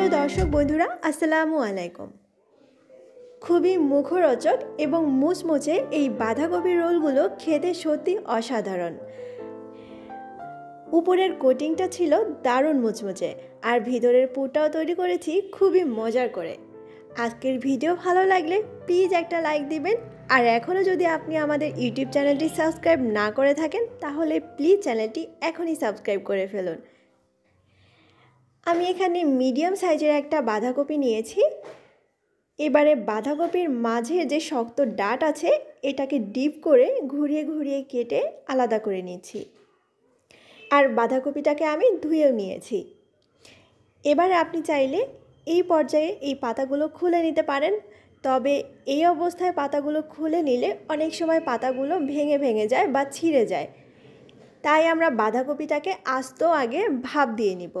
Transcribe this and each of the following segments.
প্রিয় দর্শক বন্ধুরা আসসালামু আলাইকুম খুবই মুখরোচক এবং মুচমুচে এই বাঁধাকপির রোলগুলো খেতে সত্যি অসাধারণ উপরের কোটিংটা ছিল দারুণ মুচমুচে আর ভিতরের পুরটাও তৈরি করেছি খুবই মজার করে আজকের ভিডিও ভালো লাগলে প্লিজ একটা লাইক দিবেন আর এখনও যদি আপনি আমাদের ইউটিউব চ্যানেলটি সাবস্ক্রাইব না করে থাকেন তাহলে প্লিজ চ্যানেলটি এখনই সাবস্ক্রাইব করে ফেলুন আমি এখানে মিডিয়াম সাইজের একটা বাঁধাকপি নিয়েছি এবারে বাঁধাকপির মাঝে যে শক্ত ডাট আছে এটাকে ডিপ করে ঘুরিয়ে ঘুরিয়ে কেটে আলাদা করে নিয়েছি আর বাঁধাকপিটাকে আমি ধুয়েও নিয়েছি এবারে আপনি চাইলে এই পর্যায়ে এই পাতাগুলো খুলে নিতে পারেন তবে এই অবস্থায় পাতাগুলো খুলে নিলে অনেক সময় পাতাগুলো ভেঙে ভেঙে যায় বা ছিঁড়ে যায় তাই আমরা বাঁধাকপিটাকে আস্ত আগে ভাপ দিয়ে নিব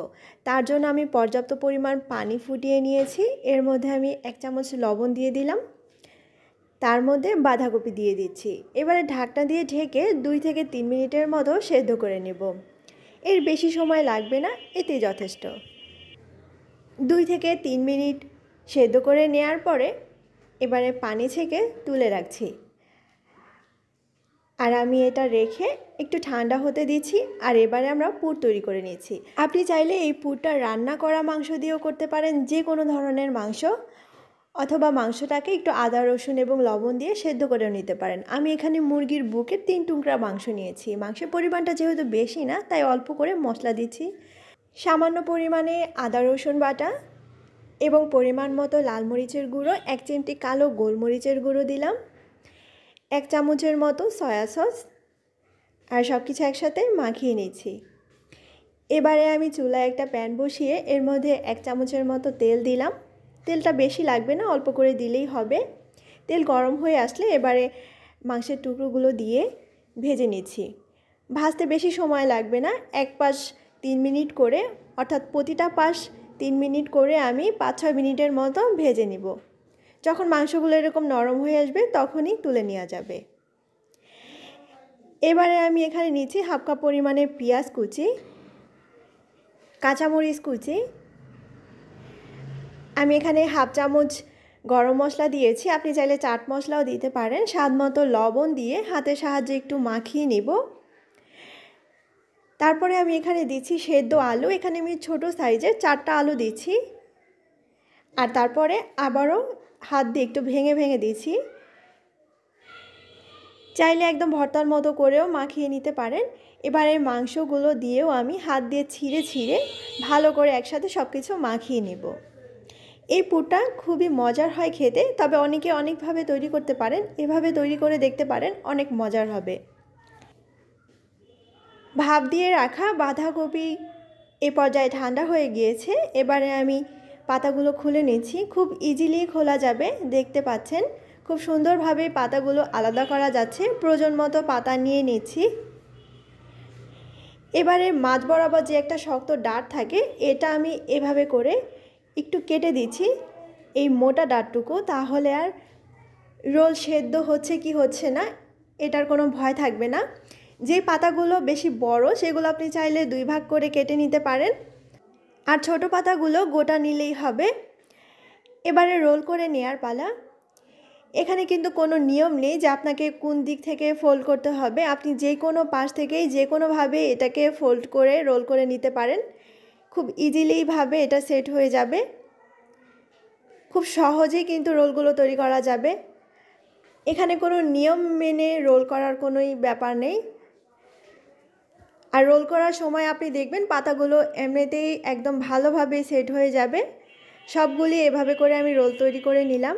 তার জন্য আমি পর্যাপ্ত পরিমাণ পানি ফুটিয়ে নিয়েছি এর মধ্যে আমি এক চামচ লবণ দিয়ে দিলাম তার মধ্যে বাঁধাকপি দিয়ে দিচ্ছি এবারে ঢাকনা দিয়ে ঢেকে দুই থেকে তিন মিনিটের মতো সেদ্ধ করে নেব এর বেশি সময় লাগবে না এতে যথেষ্ট দুই থেকে তিন মিনিট সেদ্ধ করে নেয়ার পরে এবারে পানি ছেঁকে তুলে রাখছি আর আমি এটা রেখে একটু ঠান্ডা হতে দিচ্ছি আর এবারে আমরা পুর তৈরি করে নিয়েছি আপনি চাইলে এই পুরটা রান্না করা মাংস দিয়েও করতে পারেন যে কোনো ধরনের মাংস অথবা মাংসটাকে একটু আদা রসুন এবং লবণ দিয়ে সেদ্ধ করে নিতে পারেন আমি এখানে মুরগির বুকের তিন টুকরা মাংস নিয়েছি মাংসের পরিমাণটা যেহেতু বেশি না তাই অল্প করে মশলা দিচ্ছি সামান্য পরিমাণে আদা রসুন বাটা এবং পরিমাণ মতো লাল মরিচের গুঁড়ো এক চিমটি কালো গোলমরিচের গুঁড়ো দিলাম এক চামচের মতো সয়া সস আর সব কিছু একসাথে মাখিয়ে নিচ্ছি এবারে আমি চুলায় একটা প্যান বসিয়ে এর মধ্যে এক চামচের মতো তেল দিলাম তেলটা বেশি লাগবে না অল্প করে দিলেই হবে তেল গরম হয়ে আসলে এবারে মাংসের টুকরোগুলো দিয়ে ভেজে নিচ্ছি ভাজতে বেশি সময় লাগবে না এক পাশ তিন মিনিট করে অর্থাৎ প্রতিটা পাশ তিন মিনিট করে আমি পাঁচ ছয় মিনিটের মতো ভেজে নিব যখন মাংসগুলো এরকম নরম হয়ে আসবে তখনই তুলে নেওয়া যাবে এবারে আমি এখানে নিচ্ছি হাফ কাপ পরিমাণে পেঁয়াজ কুচি কাঁচামরিচ কুচি আমি এখানে হাফ চামচ গরম মশলা দিয়েছি আপনি চাইলে চাট মশলাও দিতে পারেন স্বাদ মতো লবণ দিয়ে হাতের সাহায্যে একটু মাখিয়ে নেব তারপরে আমি এখানে দিচ্ছি সেদ্ধ আলু এখানে আমি ছোট সাইজের চারটা আলু দিচ্ছি আর তারপরে আবারও হাত দিয়ে একটু ভেঙে ভেঙে দিয়েছি চাইলে একদম ভর্তার মতো করেও মাখিয়ে নিতে পারেন এবারে মাংসগুলো দিয়েও আমি হাত দিয়ে ছিঁড়ে ছিঁড়ে ভালো করে একসাথে সব কিছু মাখিয়ে নেব এই পুরটা খুবই মজার হয় খেতে তবে অনেকে অনেকভাবে তৈরি করতে পারেন এভাবে তৈরি করে দেখতে পারেন অনেক মজার হবে ভাব দিয়ে রাখা বাঁধাকপি এ পর্যায়ে ঠান্ডা হয়ে গিয়েছে এবারে আমি পাতাগুলো খুলে নিচ্ছি খুব ইজিলি খোলা যাবে দেখতে পাচ্ছেন খুব সুন্দরভাবে পাতাগুলো আলাদা করা যাচ্ছে প্রয়োজন মতো পাতা নিয়ে নিচ্ছি এবারে মাছ বরাবর যে একটা শক্ত ডাঁট থাকে এটা আমি এভাবে করে একটু কেটে দিচ্ছি এই মোটা ডাঁটটুকু তাহলে আর রোল সেদ্ধ হচ্ছে কি হচ্ছে না এটার কোনো ভয় থাকবে না যে পাতাগুলো বেশি বড় সেগুলো আপনি চাইলে দুই ভাগ করে কেটে নিতে পারেন আর ছোট পাতাগুলো গোটা নিলেই হবে এবারে রোল করে নেয়ার পালা এখানে কিন্তু কোনো নিয়ম নেই যে আপনাকে কোন দিক থেকে ফোল্ড করতে হবে আপনি যে কোনো পাশ থেকেই যে কোনোভাবে এটাকে ফোল্ড করে রোল করে নিতে পারেন খুব ইজিলিভাবে এটা সেট হয়ে যাবে খুব সহজেই কিন্তু রোলগুলো তৈরি করা যাবে এখানে কোনো নিয়ম মেনে রোল করার কোনোই ব্যাপার নেই আর রোল করার সময় আপনি দেখবেন পাতাগুলো এমনিতেই একদম ভালোভাবে সেট হয়ে যাবে সবগুলি এভাবে করে আমি রোল তৈরি করে নিলাম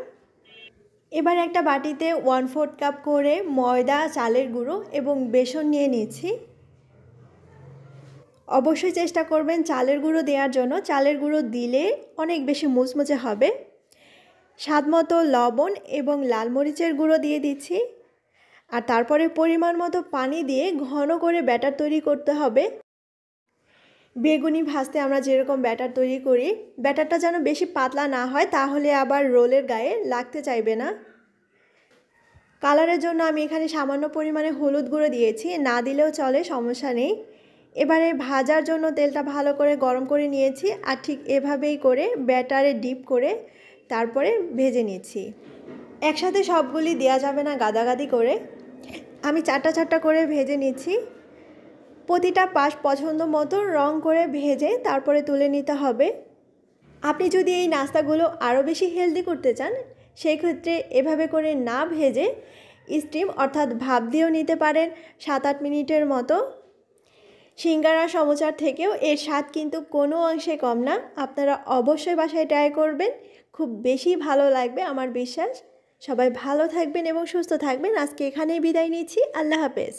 এবার একটা বাটিতে ওয়ান ফোর্থ কাপ করে ময়দা চালের গুঁড়ো এবং বেসন নিয়ে নিচ্ছি অবশ্যই চেষ্টা করবেন চালের গুঁড়ো দেওয়ার জন্য চালের গুঁড়ো দিলে অনেক বেশি মুচমুচে হবে স্বাদ মতো লবণ এবং লাল মরিচের গুঁড়ো দিয়ে দিচ্ছি আর তারপরে পরিমাণ মতো পানি দিয়ে ঘন করে ব্যাটার তৈরি করতে হবে বেগুনি ভাজতে আমরা যেরকম ব্যাটার তৈরি করি ব্যাটারটা যেন বেশি পাতলা না হয় তাহলে আবার রোলের গায়ে লাগতে চাইবে না কালারের জন্য আমি এখানে সামান্য পরিমাণে হলুদ গুঁড়ো দিয়েছি না দিলেও চলে সমস্যা নেই এবারে ভাজার জন্য তেলটা ভালো করে গরম করে নিয়েছি আর ঠিক এভাবেই করে ব্যাটারে ডিপ করে তারপরে ভেজে নিয়েছি একসাথে সবগুলি দেওয়া যাবে না গাদাগাদি করে আমি চারটা চারটা করে ভেজে নিচ্ছি প্রতিটা পাশ পছন্দ মতো রং করে ভেজে তারপরে তুলে নিতে হবে আপনি যদি এই নাস্তাগুলো আরও বেশি হেলদি করতে চান সেই ক্ষেত্রে এভাবে করে না ভেজে স্টিম অর্থাৎ ভাব দিয়েও নিতে পারেন সাত আট মিনিটের মতো সিঙ্গারা সমচার থেকেও এর স্বাদ কিন্তু কোনো অংশে কম না আপনারা অবশ্যই বাসায় ট্রাই করবেন খুব বেশি ভালো লাগবে আমার বিশ্বাস সবাই ভালো থাকবেন এবং সুস্থ থাকবেন আজকে এখানেই বিদায় নিচ্ছি আল্লাহ হাফেজ